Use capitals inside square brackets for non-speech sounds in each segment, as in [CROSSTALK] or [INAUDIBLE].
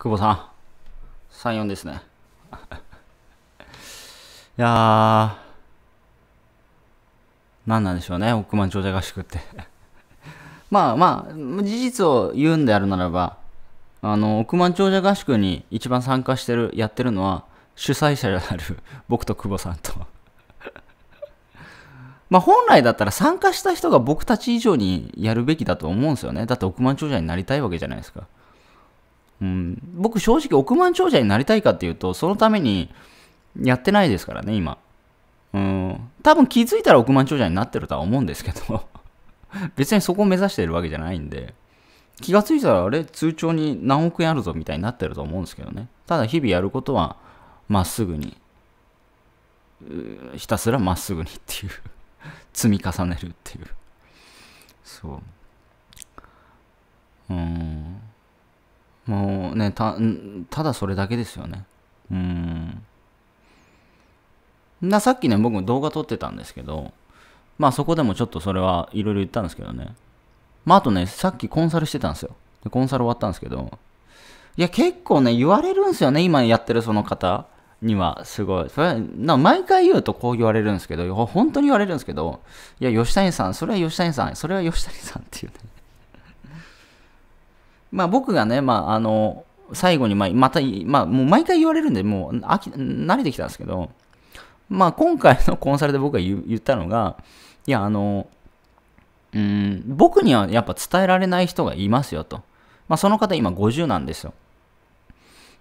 久保さん、3、4ですね。[LAUGHS] いや何なんでしょうね、億万長者合宿って [LAUGHS] まあまあ、事実を言うんであるならば、あの、億万長者合宿に一番参加してる、やってるのは、主催者である [LAUGHS] 僕と久保さんとまあ本来だったら参加した人が僕たち以上にやるべきだと思うんですよね。だって億万長者になりたいわけじゃないですか。うん、僕正直億万長者になりたいかっていうと、そのためにやってないですからね、今。うん、多分気づいたら億万長者になってるとは思うんですけど [LAUGHS] 別にそこを目指してるわけじゃないんで、気がついたらあれ、通帳に何億円あるぞみたいになってると思うんですけどね。ただ日々やることはまっすぐに、ひたすらまっすぐにっていう [LAUGHS] 積み重ねるっていう。そう。ねたただそれだけですよねうんなさっきね僕も動画撮ってたんですけどまあそこでもちょっとそれはいろいろ言ったんですけどねまああとねさっきコンサルしてたんですよでコンサル終わったんですけどいや結構ね言われるんですよね今やってるその方にはすごい。それな毎回言うとこう言われるんですけど、本当に言われるんですけど、いや、吉谷さん、それは吉谷さん、それは吉谷さんっていうね。[LAUGHS] まあ僕がね、まああの、最後に、まあ、また、まあ、もう毎回言われるんで、もう飽き、慣れてきたんですけど、まあ、今回のコンサルで僕が言ったのが、いや、あの、うん、僕にはやっぱ伝えられない人がいますよと。まあ、その方今50なんですよ。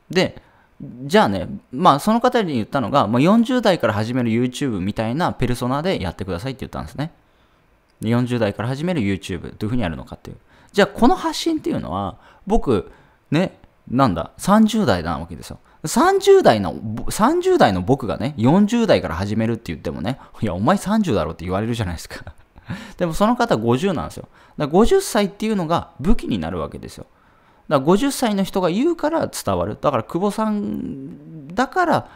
で、じゃあね、まあ、その方に言ったのが、まあ、40代から始める YouTube みたいなペルソナでやってくださいって言ったんですね。40代から始める YouTube、どういうふうにやるのかっていう。じゃあ、この発信っていうのは、僕、ね、なんだ、30代なわけですよ。30代の、30代の僕がね、40代から始めるって言ってもね、いや、お前30だろって言われるじゃないですか。[LAUGHS] でもその方50なんですよ。だから50歳っていうのが武器になるわけですよ。だから50歳の人が言うから伝わる。だから久保さんだから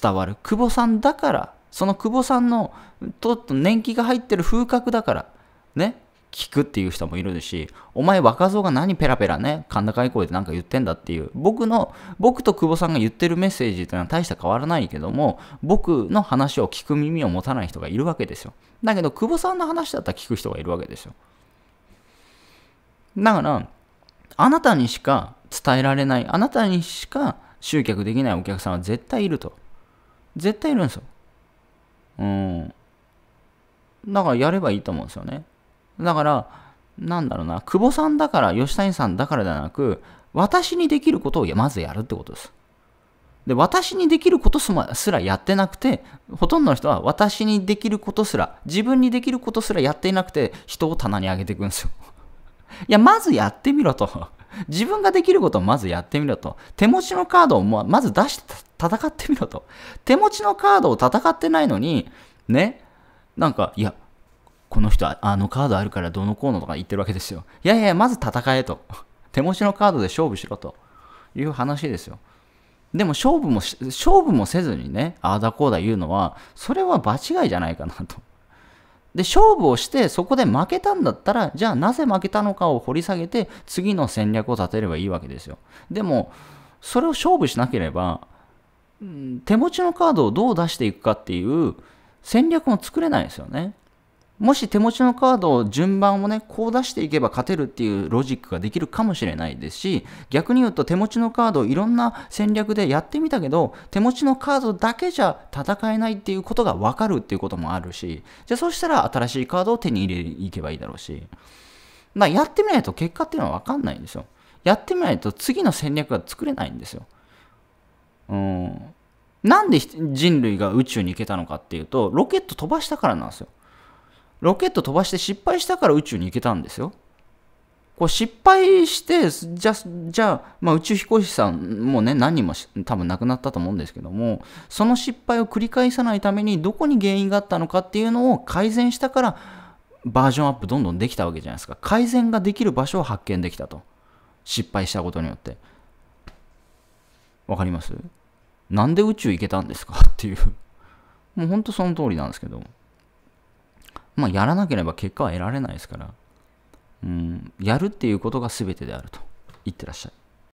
伝わる。久保さんだから、その久保さんのと年季が入ってる風格だから、ね、聞くっていう人もいるし、お前若造が何ペラペラね、甲高い声で何か言ってんだっていう、僕の、僕と久保さんが言ってるメッセージっていうのは大した変わらないけども、僕の話を聞く耳を持たない人がいるわけですよ。だけど、久保さんの話だったら聞く人がいるわけですよ。だから、あなたにしか伝えられない、あなたにしか集客できないお客さんは絶対いると。絶対いるんですよ。うん。だからやればいいと思うんですよね。だから、なんだろうな、久保さんだから、吉谷さんだからではなく、私にできることをまずやるってことです。で、私にできることすらやってなくて、ほとんどの人は私にできることすら、自分にできることすらやっていなくて、人を棚に上げていくんですよ。いや、まずやってみろと。自分ができることをまずやってみろと。手持ちのカードをまず出して戦ってみろと。手持ちのカードを戦ってないのに、ね、なんか、いや、この人あのカードあるからどうのこうのとか言ってるわけですよ。いやいや、まず戦えと。[LAUGHS] 手持ちのカードで勝負しろという話ですよ。でも勝負も、勝負もせずにね、ああだこうだ言うのは、それは場違いじゃないかなと。で、勝負をしてそこで負けたんだったら、じゃあなぜ負けたのかを掘り下げて、次の戦略を立てればいいわけですよ。でも、それを勝負しなければ、手持ちのカードをどう出していくかっていう戦略も作れないですよね。もし手持ちのカードを順番をね、こう出していけば勝てるっていうロジックができるかもしれないですし、逆に言うと手持ちのカードをいろんな戦略でやってみたけど、手持ちのカードだけじゃ戦えないっていうことが分かるっていうこともあるし、じゃあそうしたら新しいカードを手に入れていけばいいだろうし、あやってみないと結果っていうのは分かんないんですよ。やってみないと次の戦略が作れないんですよ。うん。なんで人類が宇宙に行けたのかっていうと、ロケット飛ばしたからなんですよ。ロケット飛ばして失敗したから宇宙に行けたんですよ。こう失敗して、じゃじゃあ、まあ、宇宙飛行士さんもね、何人も多分亡くなったと思うんですけども、その失敗を繰り返さないために、どこに原因があったのかっていうのを改善したから、バージョンアップどんどんできたわけじゃないですか。改善ができる場所を発見できたと。失敗したことによって。わかりますなんで宇宙行けたんですかっていう。もうほんとその通りなんですけど。まあ、やらなければ結果は得られないですから、うん、やるっていうことが全てであると言ってらっしゃい。